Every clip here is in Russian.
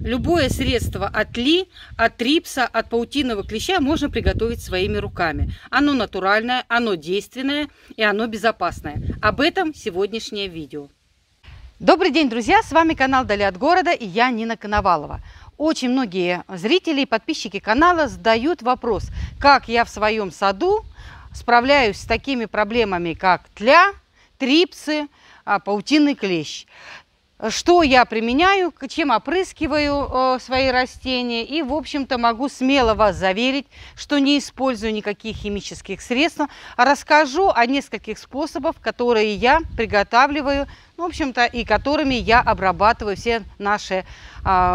Любое средство от ли, от рипса, от паутинного клеща можно приготовить своими руками. Оно натуральное, оно действенное и оно безопасное. Об этом сегодняшнее видео. Добрый день, друзья! С вами канал Дали от города и я Нина Коновалова. Очень многие зрители и подписчики канала задают вопрос, как я в своем саду справляюсь с такими проблемами, как тля, трипсы, а, паутинный клещ. Э, что я применяю, чем опрыскиваю э, свои растения. И, в общем-то, могу смело вас заверить, что не использую никаких химических средств. расскажу о нескольких способах, которые я приготавливаю в общем-то, и которыми я обрабатываю все наши э,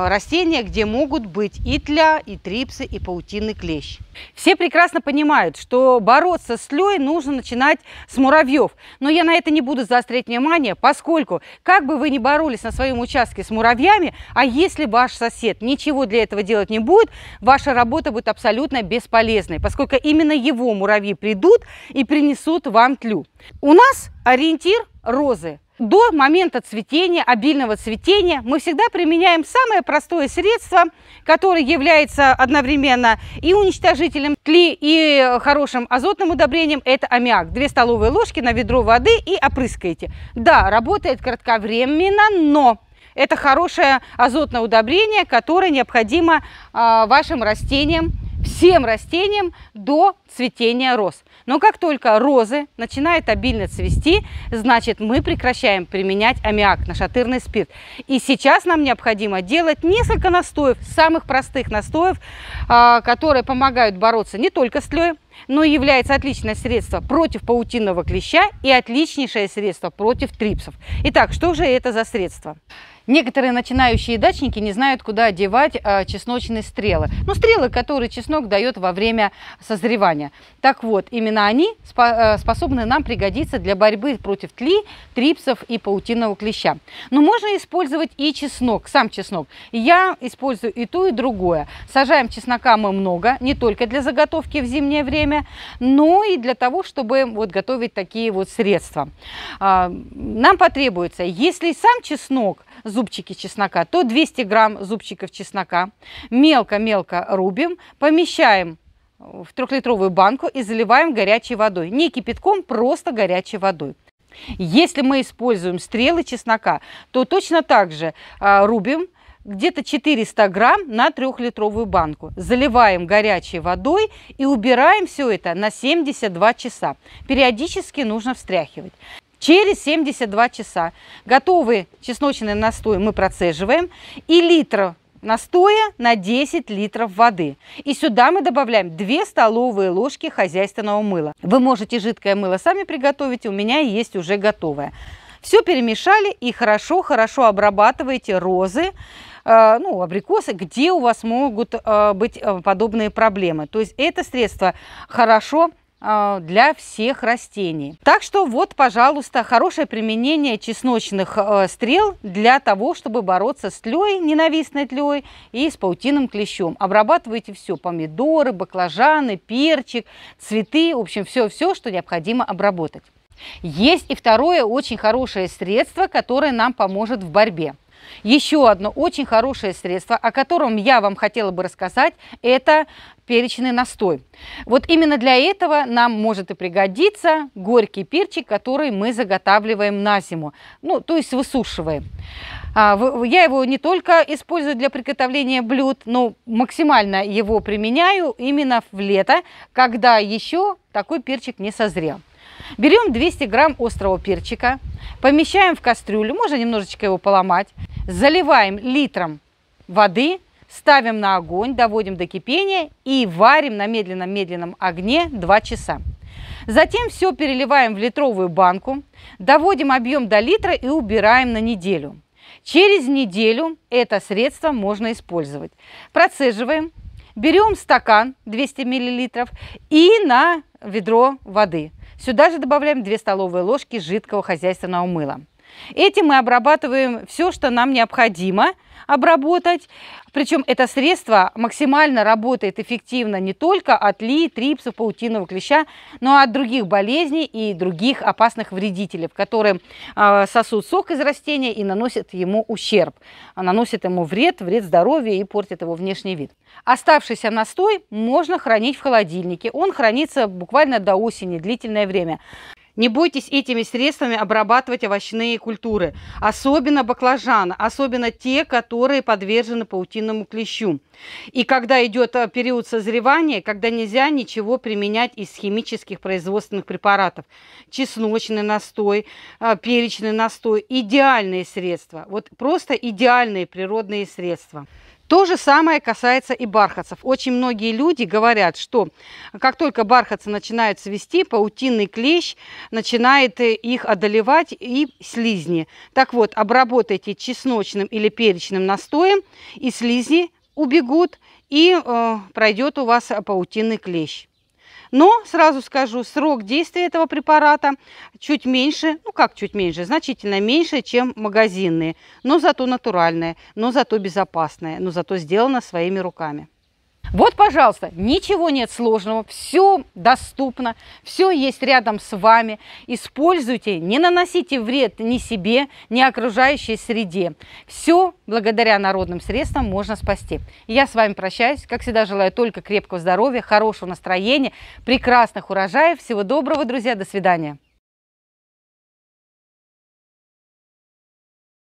растения, где могут быть и тля, и трипсы, и паутинный клещ. Все прекрасно понимают, что бороться с тлей нужно начинать с муравьев. Но я на это не буду заострять внимание, поскольку как бы вы ни боролись на своем участке с муравьями, а если ваш сосед ничего для этого делать не будет, ваша работа будет абсолютно бесполезной, поскольку именно его муравьи придут и принесут вам тлю. У нас ориентир розы – до момента цветения, обильного цветения, мы всегда применяем самое простое средство, которое является одновременно и уничтожителем тли, и хорошим азотным удобрением, это аммиак. две столовые ложки на ведро воды и опрыскаете. Да, работает кратковременно, но это хорошее азотное удобрение, которое необходимо э, вашим растениям всем растениям до цветения роз. Но как только розы начинают обильно цвести, значит мы прекращаем применять аммиак, нашатырный спирт. И сейчас нам необходимо делать несколько настоев, самых простых настоев, а, которые помогают бороться не только с тлеем, но и является отличное средство против паутинного клеща и отличнейшее средство против трипсов. Итак, что же это за средство? Некоторые начинающие дачники не знают, куда одевать э, чесночные стрелы. Ну, стрелы, которые чеснок дает во время созревания. Так вот, именно они спо э, способны нам пригодиться для борьбы против тли, трипсов и паутинного клеща. Но можно использовать и чеснок, сам чеснок. Я использую и то, и другое. Сажаем чеснока мы много, не только для заготовки в зимнее время, но и для того, чтобы вот готовить такие вот средства. Э, нам потребуется, если сам чеснок зуб зубчики чеснока, то 200 грамм зубчиков чеснока мелко-мелко рубим, помещаем в трехлитровую банку и заливаем горячей водой. Не кипятком, просто горячей водой. Если мы используем стрелы чеснока, то точно так же а, рубим где-то 400 грамм на трехлитровую банку. Заливаем горячей водой и убираем все это на 72 часа. Периодически нужно встряхивать через 72 часа. Готовый чесночный настой мы процеживаем и литр настоя на 10 литров воды. И сюда мы добавляем 2 столовые ложки хозяйственного мыла. Вы можете жидкое мыло сами приготовить, у меня есть уже готовое. Все перемешали и хорошо-хорошо обрабатываете розы, э, ну, абрикосы, где у вас могут э, быть э, подобные проблемы. То есть это средство хорошо а, для всех растений. Так что вот, пожалуйста, хорошее применение чесночных э, стрел для того, чтобы бороться с тлей, ненавистной тлей и с паутиным клещом. Обрабатывайте все, помидоры, баклажаны, перчик, цветы, в общем, все-все, что необходимо обработать. Есть и второе очень хорошее средство, которое нам поможет в борьбе. Еще одно очень хорошее средство, о котором я вам хотела бы рассказать, это перечный настой. Вот именно для этого нам может и пригодиться горький перчик, который мы заготавливаем на зиму, ну, то есть высушиваем. А, я его не только использую для приготовления блюд, но максимально его применяю именно в лето, когда еще такой перчик не созрел. Берем 200 грамм острого перчика, помещаем в кастрюлю, можно немножечко его поломать, заливаем литром воды – ставим на огонь, доводим до кипения и варим на медленном-медленном огне 2 часа. Затем все переливаем в литровую банку, доводим объем до литра и убираем на неделю. Через неделю это средство можно использовать. Процеживаем, берем стакан 200 мл и на ведро воды. Сюда же добавляем 2 столовые ложки жидкого хозяйственного мыла. Этим мы обрабатываем все, что нам необходимо обработать. Причем это средство максимально работает эффективно не только от ли, трипсов, паутинного клеща, но и от других болезней и других опасных вредителей, которые а, сосут сок из растения и наносят ему ущерб, наносят ему вред, вред здоровью и портят его внешний вид. Оставшийся настой можно хранить в холодильнике. Он хранится буквально до осени, длительное время. Не бойтесь этими средствами обрабатывать овощные культуры, особенно баклажаны, особенно те, которые подвержены паутинному клещу. И когда идет э, период созревания, когда нельзя ничего применять из химических производственных препаратов. Чесночный настой, э, перечный настой – идеальные средства. Вот просто идеальные природные средства. То же самое касается и бархатцев. Очень многие люди говорят, что как только бархатцы начинают свисти, паутинный клещ начинает э, их одолевать и слизни. Так вот, обработайте чесночным или перечным настоем, и слизни убегут, и э, пройдет у вас паутинный клещ. Но сразу скажу, срок действия этого препарата чуть меньше, ну как чуть меньше, значительно меньше, чем магазинные, но зато натуральные, но зато безопасные, но зато сделано своими руками. Вот, пожалуйста, ничего нет сложного, все доступно, все есть рядом с вами. Используйте, не наносите вред ни себе, ни окружающей среде. Все благодаря народным средствам можно спасти. я с вами прощаюсь. Как всегда, желаю только крепкого здоровья, хорошего настроения, прекрасных урожаев. Всего доброго, друзья. До свидания.